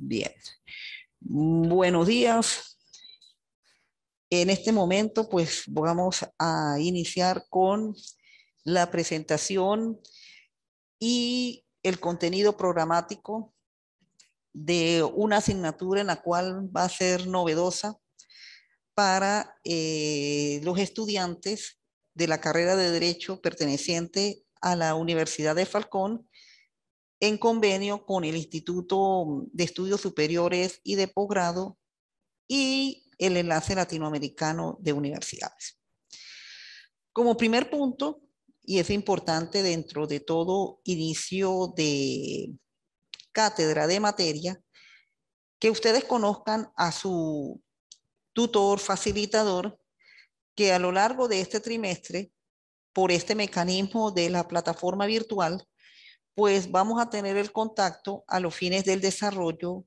Bien. Buenos días. En este momento, pues vamos a iniciar con la presentación y el contenido programático de una asignatura en la cual va a ser novedosa para eh, los estudiantes de la carrera de Derecho perteneciente a la Universidad de Falcón en convenio con el Instituto de Estudios Superiores y de Posgrado y el Enlace Latinoamericano de Universidades. Como primer punto, y es importante dentro de todo inicio de cátedra de materia, que ustedes conozcan a su tutor, facilitador, que a lo largo de este trimestre, por este mecanismo de la plataforma virtual, pues vamos a tener el contacto a los fines del desarrollo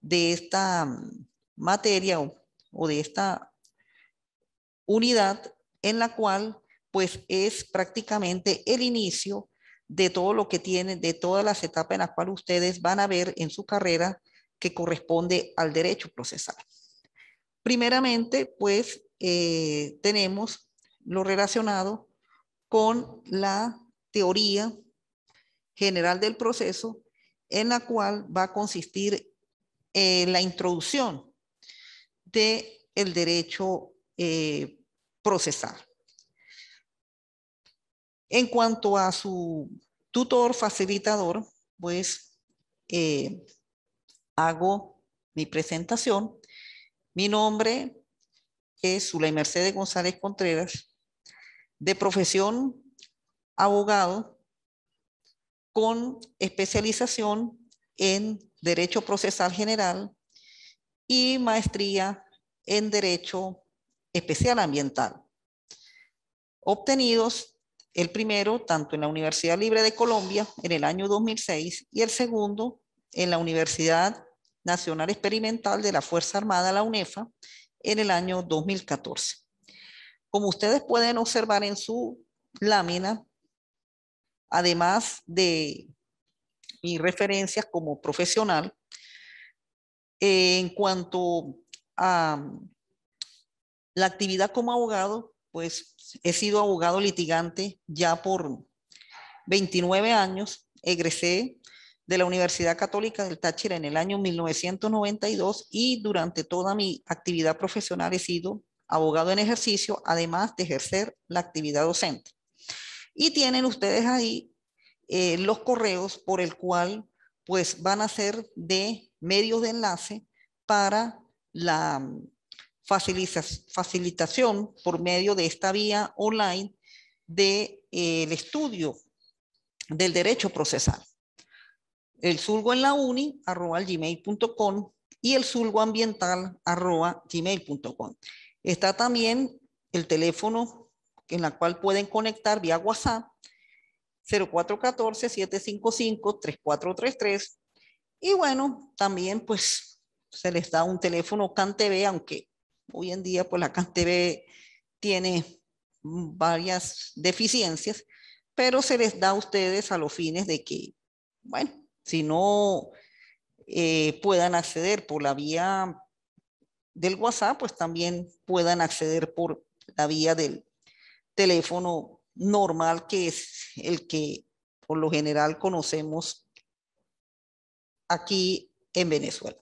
de esta mm, materia o, de esta unidad en la cual pues es prácticamente el inicio de todo lo que tiene de todas las etapas en las cuales ustedes van a ver en su carrera que corresponde al derecho procesal. Primeramente, pues eh, tenemos lo relacionado con la teoría general del proceso, en la cual va a consistir eh, la introducción del derecho eh, procesal. En cuanto a su tutor facilitador, pues hago mi presentación mi nombre es Zulay Mercedes González Contreras, de profesión abogado con especialización en Derecho Procesal General y maestría en Derecho Especial Ambiental, obtenidos el primero tanto en la Universidad Libre de Colombia en el año 2006 y el segundo en la Universidad Nacional Experimental de la Fuerza Armada, la UNEFA, en el año 2014. Como ustedes pueden observar en su lámina, además de mis referencias como profesional, en cuanto a la actividad como abogado, pues he sido abogado litigante ya por 29 años, egresé de la Universidad Católica del Táchira en el año 1992 y durante toda mi actividad profesional he sido abogado en ejercicio, además de ejercer la actividad docente. Y tienen ustedes ahí eh, los correos por el cual pues van a ser de medios de enlace para la mm, facilitación por medio de esta vía online del de, eh, estudio del derecho procesal el surgo en la uni, arroba gmail.com y el surgo ambiental, arroba gmail.com. Está también el teléfono en la cual pueden conectar vía WhatsApp 0414-755-3433. Y bueno, también pues se les da un teléfono CanTV, aunque hoy en día pues la TV tiene varias deficiencias, pero se les da a ustedes a los fines de que, bueno, si no eh, puedan acceder por la vía del WhatsApp, pues también puedan acceder por la vía del teléfono normal, que es el que por lo general conocemos aquí en Venezuela.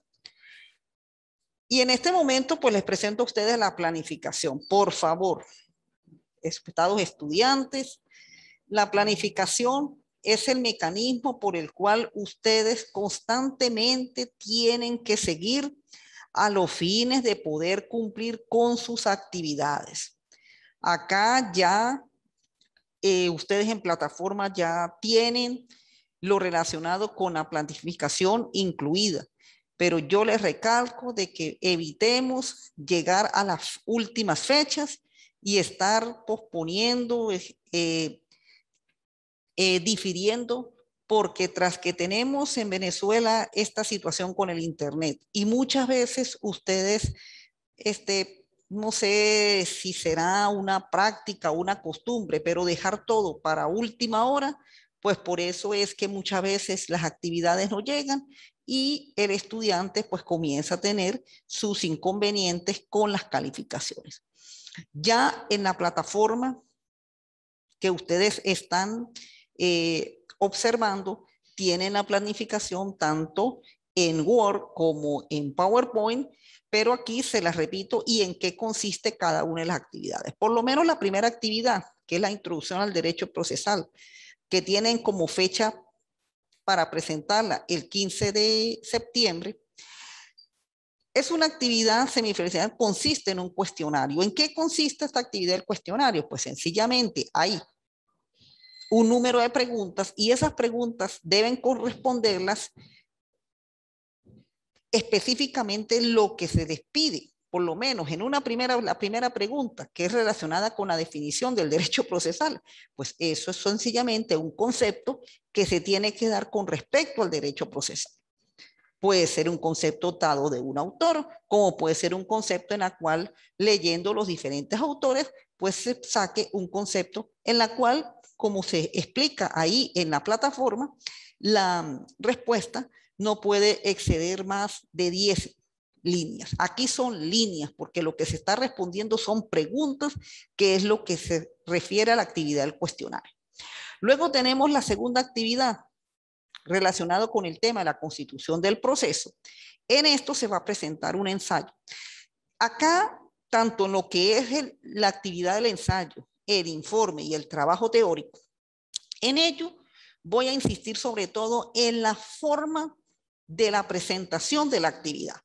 Y en este momento, pues les presento a ustedes la planificación. Por favor, estados estudiantes, la planificación es el mecanismo por el cual ustedes constantemente tienen que seguir a los fines de poder cumplir con sus actividades. Acá ya eh, ustedes en plataforma ya tienen lo relacionado con la planificación incluida, pero yo les recalco de que evitemos llegar a las últimas fechas y estar posponiendo eh, eh, difiriendo porque tras que tenemos en Venezuela esta situación con el Internet y muchas veces ustedes, este, no sé si será una práctica, una costumbre, pero dejar todo para última hora, pues por eso es que muchas veces las actividades no llegan y el estudiante pues comienza a tener sus inconvenientes con las calificaciones. Ya en la plataforma que ustedes están eh, observando, tienen la planificación tanto en Word como en PowerPoint, pero aquí se las repito y en qué consiste cada una de las actividades. Por lo menos la primera actividad, que es la introducción al derecho procesal, que tienen como fecha para presentarla el 15 de septiembre. Es una actividad semifelicidad, consiste en un cuestionario. ¿En qué consiste esta actividad del cuestionario? Pues sencillamente hay un número de preguntas y esas preguntas deben corresponderlas específicamente lo que se despide, por lo menos en una primera, la primera pregunta que es relacionada con la definición del derecho procesal, pues eso es sencillamente un concepto que se tiene que dar con respecto al derecho procesal puede ser un concepto dado de un autor, como puede ser un concepto en la cual leyendo los diferentes autores, pues se saque un concepto en la cual, como se explica ahí en la plataforma, la mm, respuesta no puede exceder más de 10 líneas. Aquí son líneas porque lo que se está respondiendo son preguntas, que es lo que se refiere a la actividad del cuestionario. Luego tenemos la segunda actividad, relacionado con el tema de la constitución del proceso, en esto se va a presentar un ensayo. Acá, tanto lo que es la actividad del ensayo, el informe y el trabajo teórico, en ello voy a insistir sobre todo en la forma de la presentación de la actividad,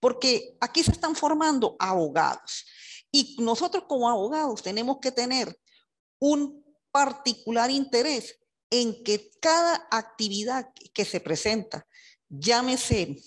porque aquí se están formando abogados y nosotros como abogados tenemos que tener un particular interés en que cada actividad que se presenta, llámese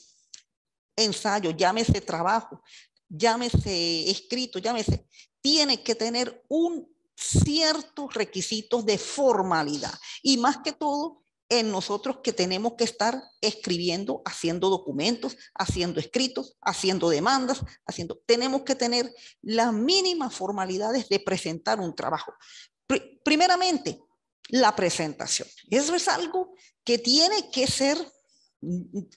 ensayo, llámese trabajo, llámese escrito, llámese, tiene que tener un ciertos requisitos de formalidad y más que todo en nosotros que tenemos que estar escribiendo, haciendo documentos, haciendo escritos, haciendo demandas, haciendo tenemos que tener las mínimas formalidades de presentar un trabajo. Primeramente, la presentación. Eso es algo que tiene que ser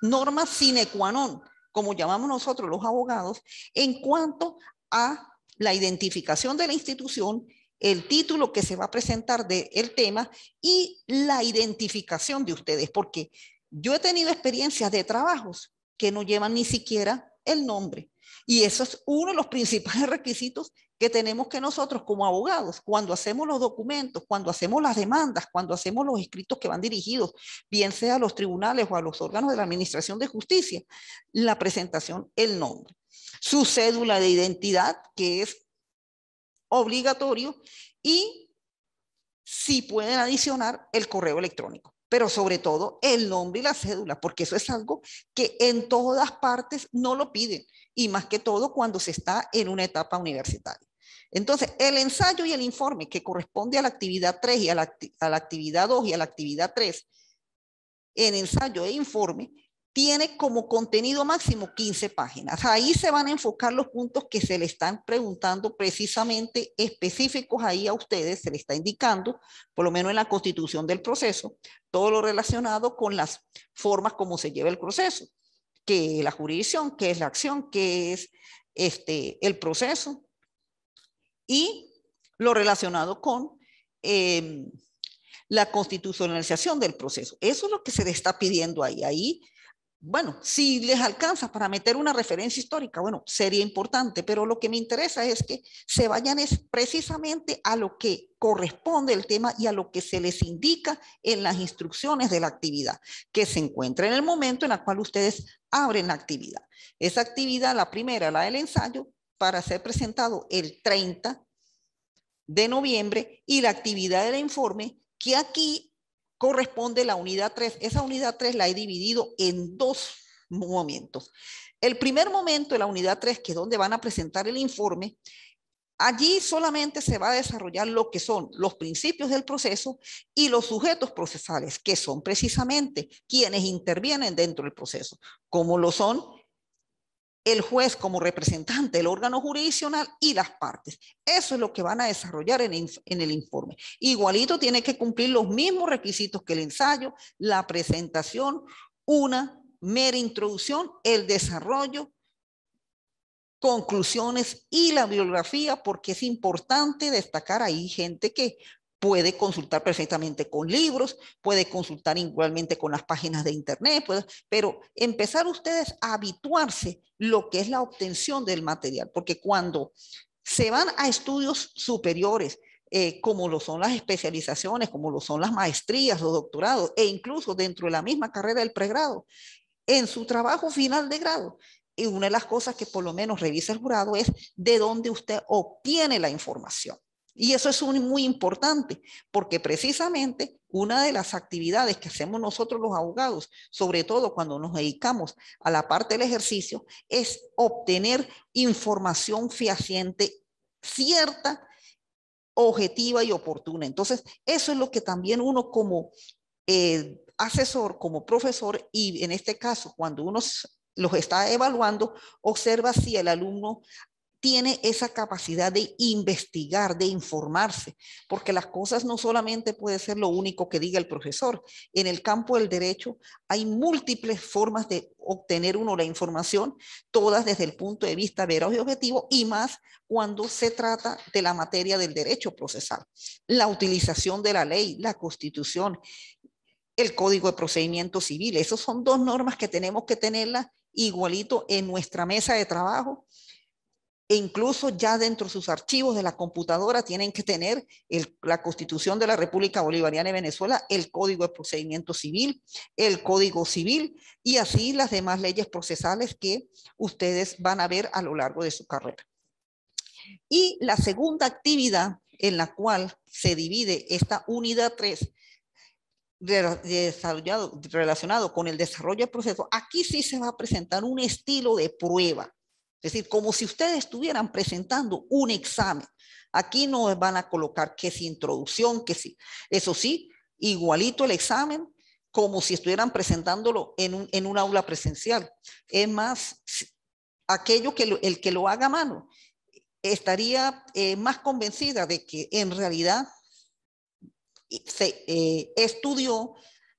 norma sine qua non, como llamamos nosotros los abogados, en cuanto a la identificación de la institución, el título que se va a presentar del tema y la identificación de ustedes, porque yo he tenido experiencias de trabajos que no llevan ni siquiera el nombre. Y eso es uno de los principales requisitos que tenemos que nosotros como abogados, cuando hacemos los documentos, cuando hacemos las demandas, cuando hacemos los escritos que van dirigidos, bien sea a los tribunales o a los órganos de la Administración de Justicia, la presentación, el nombre, su cédula de identidad, que es obligatorio, y si pueden adicionar el correo electrónico pero sobre todo el nombre y la cédula, porque eso es algo que en todas partes no lo piden, y más que todo cuando se está en una etapa universitaria. Entonces, el ensayo y el informe que corresponde a la actividad 3 y a la, actividad 2 y a la actividad 3, el ensayo e informe, tiene como contenido máximo 15 páginas. Ahí se van a enfocar los puntos que se le están preguntando precisamente específicos ahí a ustedes, se le está indicando, por lo menos en la constitución del proceso, todo lo relacionado con las formas como se lleva el proceso, que la jurisdicción, que es la acción, que es este, el proceso, y lo relacionado con em, la constitucionalización del proceso. Eso es lo que se le está pidiendo ahí. Ahí, bueno, si les alcanza para meter una referencia histórica, bueno, sería importante, pero lo que me interesa es que se vayan precisamente a lo que corresponde el tema y a lo que se les indica en las instrucciones de la actividad, que se encuentra en el momento en el cual ustedes abren la actividad. Esa actividad, la primera, la del ensayo, para ser presentado el 30 de noviembre y la actividad del informe que aquí corresponde la unidad 3. Esa unidad 3 la he dividido en dos momentos. El primer momento de la unidad 3, que es donde van a presentar el informe, allí solamente se va a desarrollar lo que son los principios del proceso y los sujetos procesales, que son precisamente quienes intervienen dentro del proceso, como lo son el juez como representante del órgano jurisdiccional y las partes. Eso es lo que van a desarrollar en, el informe. Igualito tiene que cumplir los mismos requisitos que el ensayo, la presentación, una mera introducción, el desarrollo, conclusiones y la biografía, porque es importante destacar ahí gente que puede consultar perfectamente con libros, puede consultar igualmente con las páginas de internet, pero empezar ustedes a habituarse lo que es la obtención del material, porque cuando se van a estudios superiores, eh, como lo son las especializaciones, como lo son las maestrías, los doctorados, e incluso dentro de la misma carrera del pregrado, en su trabajo final de grado, y una de las cosas que por lo menos revisa el jurado es de dónde usted obtiene la información. Y eso es muy importante, porque precisamente una de las actividades que hacemos nosotros los abogados, sobre todo cuando nos dedicamos a la parte del ejercicio, es obtener información fehaciente, cierta, objetiva y oportuna. Entonces, eso es lo que también uno como eh, asesor, como profesor, y en este caso, cuando uno los está evaluando, observa si el alumno tiene esa capacidad de investigar, de informarse, porque las cosas no solamente puede ser lo único que diga el profesor. En el campo del derecho hay múltiples formas de obtener uno la información, todas desde el punto de vista veraz y objetivo, y más cuando se trata de la materia del derecho procesal, la utilización de la ley, la constitución, el código de procedimiento civil. Esas son dos normas que tenemos que tenerlas igualito en nuestra mesa de trabajo e incluso ya dentro de sus archivos de la computadora tienen que tener la Constitución de la República Bolivariana de Venezuela, el Código de Procedimiento Civil, el Código Civil y así las demás leyes procesales que ustedes van a ver a lo largo de su carrera. Y la segunda actividad en la cual se divide esta unidad 3 relacionado con el desarrollo del proceso, aquí sí se va a presentar un estilo de prueba es decir, como si ustedes estuvieran presentando un examen. Aquí no van a colocar que si introducción, que sí. Eso sí, igualito el examen como si estuvieran presentándolo en un, aula presencial. Es más, aquello que el que lo haga a mano estaría eh, más convencida de que en realidad se eh, estudió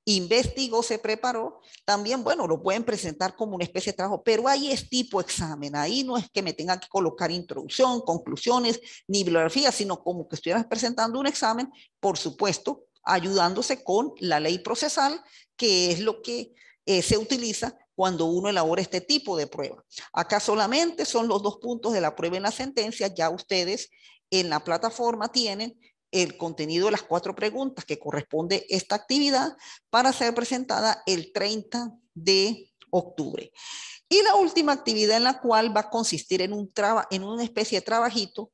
investigó, se preparó, también, bueno, lo pueden presentar como una especie de trabajo, pero ahí es tipo examen, ahí no es que me tengan que colocar introducción, conclusiones, ni bibliografía, sino como que estuvieras presentando un examen, por supuesto, ayudándose con la ley procesal, que es lo que eh, se utiliza cuando uno elabora este tipo de prueba. Acá solamente son los dos puntos de la prueba en la sentencia, ya ustedes en la plataforma tienen el contenido de las cuatro preguntas que corresponde esta actividad para ser presentada el 30 de octubre. Y la última actividad en la cual va a consistir en, un en una especie de trabajito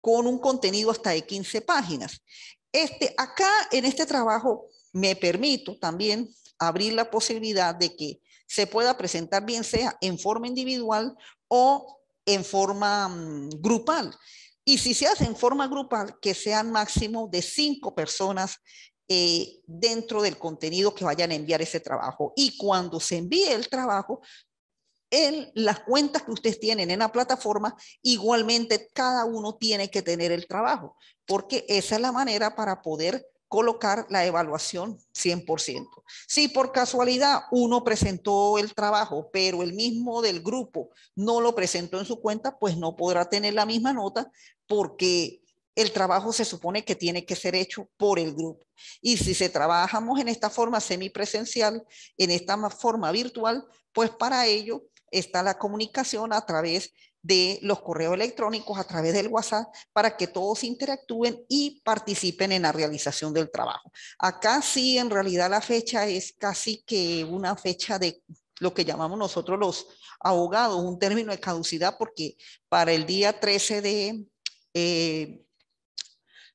con un contenido hasta de 15 páginas. Este, acá en este trabajo me permito también abrir la posibilidad de que se pueda presentar bien sea en forma individual o en forma mm, grupal. Y si se hace en forma grupal, que sean máximo de cinco personas eh, dentro del contenido que vayan a enviar ese trabajo. Y cuando se envíe el trabajo, en las cuentas que ustedes tienen en la plataforma, igualmente cada uno tiene que tener el trabajo, porque esa es la manera para poder colocar la evaluación 100%. Si por casualidad uno presentó el trabajo, pero el mismo del grupo no lo presentó en su cuenta, pues no podrá tener la misma nota, porque el trabajo se supone que tiene que ser hecho por el grupo. Y si se trabajamos en esta forma semipresencial, en esta forma virtual, pues para ello está la comunicación a través de los correos electrónicos, a través del WhatsApp, para que todos interactúen y participen en la realización del trabajo. Acá sí, en realidad la fecha es casi que una fecha de lo que llamamos nosotros los abogados, un término de caducidad, porque para el día 13 de eh,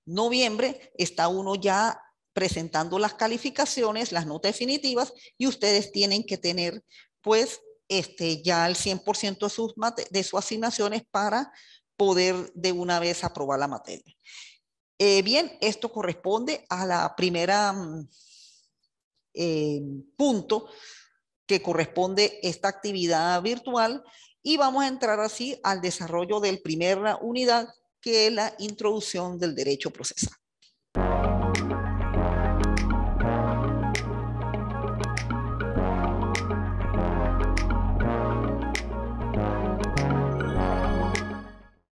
noviembre está uno ya presentando las calificaciones, las notas definitivas, y ustedes tienen que tener, pues, este, ya el 100% de sus, de sus asignaciones para poder de una vez aprobar la materia. Eh, bien, esto corresponde a la primera mm, eh, punto que corresponde esta actividad virtual y vamos a entrar así al desarrollo del primera unidad que la introducción del derecho procesal.